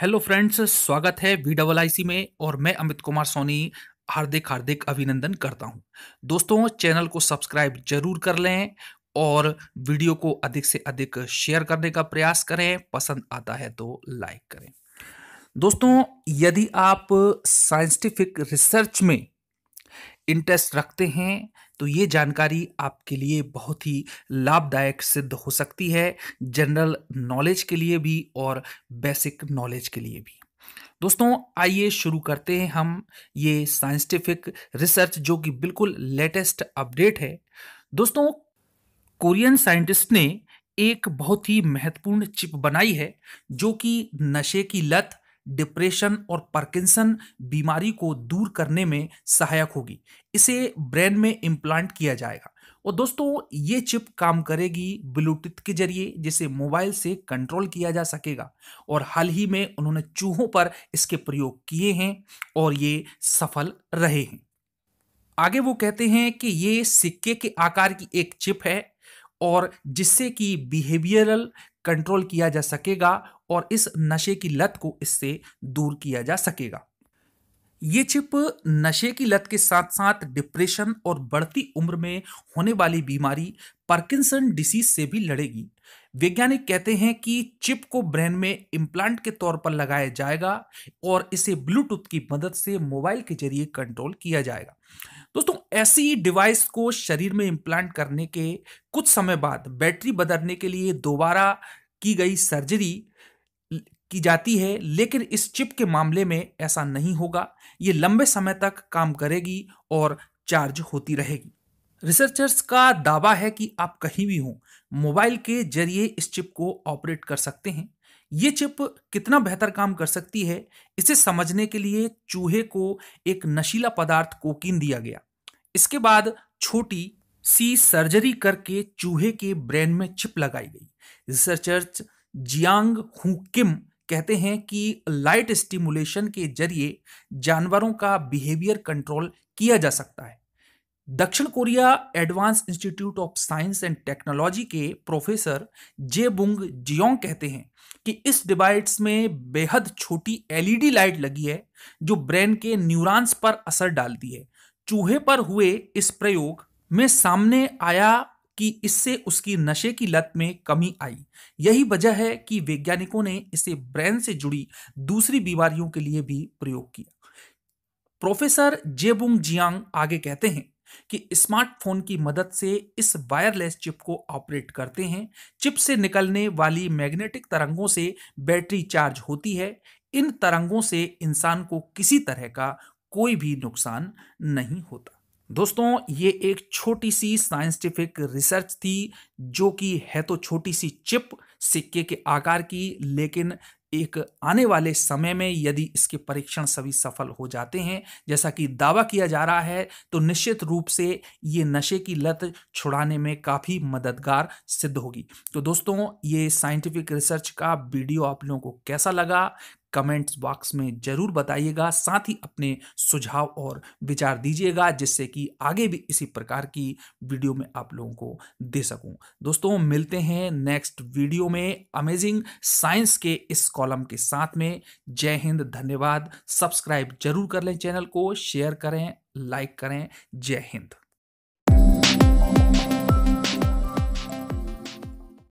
hello friends स्वागत है we double आई सी में और मैं अमित कुमार सोनी हार्दिक हार्दिक अभिनंदन करता हूं दोस्तों चैनल को सब्सक्राइब जरूर कर लें और वीडियो को अधिक से अधिक शेयर करने का प्रयास करें पसंद आता है तो लाइक करें दोस्तों यदि आप साइंटिफिक रिसर्च में इंटरेस्ट रखते हैं तो ये जानकारी आपके लिए बहुत ही लाभदायक सिद्ध हो सकती है जनरल नॉलेज के लिए भी और बेसिक नॉलेज के लिए भी दोस्तों आइए शुरू करते हैं हम ये साइंटिफिक रिसर्च जो कि बिल्कुल लेटेस्ट अपडेट है दोस्तों कोरियन साइंटिस्ट ने एक बहुत ही महत्वपूर्ण चिप बनाई है जो कि नशे की लत डिप्रेशन और पार्किंसन बीमारी को दूर करने में सहायक होगी इसे ब्रेन में इम्प्लांट किया जाएगा और दोस्तों ये चिप काम करेगी ब्लूटूथ के जरिए जिसे मोबाइल से कंट्रोल किया जा सकेगा और हाल ही में उन्होंने चूहों पर इसके प्रयोग किए हैं और ये सफल रहे हैं आगे वो कहते हैं कि ये सिक्के के आकार की एक चिप है और जिससे कि बिहेवियरल कंट्रोल किया जा सकेगा और इस नशे की लत को इससे दूर किया जा सकेगा ये चिप नशे की लत के साथ साथ डिप्रेशन और बढ़ती उम्र में होने वाली बीमारी पार्किंसन डिसीज से भी लड़ेगी वैज्ञानिक कहते हैं कि चिप को ब्रेन में इम्प्लांट के तौर पर लगाया जाएगा और इसे ब्लूटूथ की मदद से मोबाइल के जरिए कंट्रोल किया जाएगा दोस्तों ऐसी डिवाइस को शरीर में इम्प्लांट करने के कुछ समय बाद बैटरी बदलने के लिए दोबारा की गई सर्जरी की जाती है लेकिन इस चिप के मामले में ऐसा नहीं होगा ये लंबे समय तक काम करेगी और चार्ज होती रहेगी रिसर्चर्स का दावा है कि आप कहीं भी हों मोबाइल के जरिए इस चिप को ऑपरेट कर सकते हैं ये चिप कितना बेहतर काम कर सकती है इसे समझने के लिए चूहे को एक नशीला पदार्थ कोकीन दिया गया इसके बाद छोटी सी सर्जरी करके चूहे के ब्रेन में चिप लगाई गई रिसर्चर्स जियांग हु किम कहते हैं कि लाइट स्टिमुलेशन के जरिए जानवरों का बिहेवियर कंट्रोल किया जा सकता है दक्षिण Korea advance institute of science and technology के प्रोफेसर जे बुंग जियोंग कहते हैं कि इस डिवाइस में बेहद छोटी एलईडी लाइट e लगी है जो ब्रेन के न्यूरॉन्स पर असर डालती है चूहे पर हुए इस प्रयोग में सामने आया कि इससे उसकी नशे की लत में कमी आई यही वजह है कि वैज्ञानिकों ने इसे ब्रेन से जुड़ी दूसरी बीमारियों के लिए भी प्रयोग किया प्रोफेसर जेबुंग जियांग आगे कहते हैं कि स्मार्टफोन की मदद से इस वायरलेस चिप को ऑपरेट करते हैं चिप से निकलने वाली मैग्नेटिक तरंगों से बैटरी चार्ज होती है इन तरंगों से इंसान को किसी तरह का कोई भी नुकसान नहीं होता दोस्तों ये एक छोटी सी साइंटिफिक रिसर्च थी जो कि है तो छोटी सी चिप सिक्के के आकार की लेकिन एक आने वाले समय में यदि इसके परीक्षण सभी सफल हो जाते हैं जैसा कि दावा किया जा रहा है तो निश्चित रूप से ये नशे की लत छुड़ाने में काफ़ी मददगार सिद्ध होगी तो दोस्तों ये साइंटिफिक रिसर्च का वीडियो आप लोगों को कैसा लगा कमेंट्स बॉक्स में ज़रूर बताइएगा साथ ही अपने सुझाव और विचार दीजिएगा जिससे कि आगे भी इसी प्रकार की वीडियो में आप लोगों को दे सकूं दोस्तों मिलते हैं नेक्स्ट वीडियो में अमेजिंग साइंस के इस कॉलम के साथ में जय हिंद धन्यवाद सब्सक्राइब जरूर कर लें चैनल को शेयर करें लाइक करें जय हिंद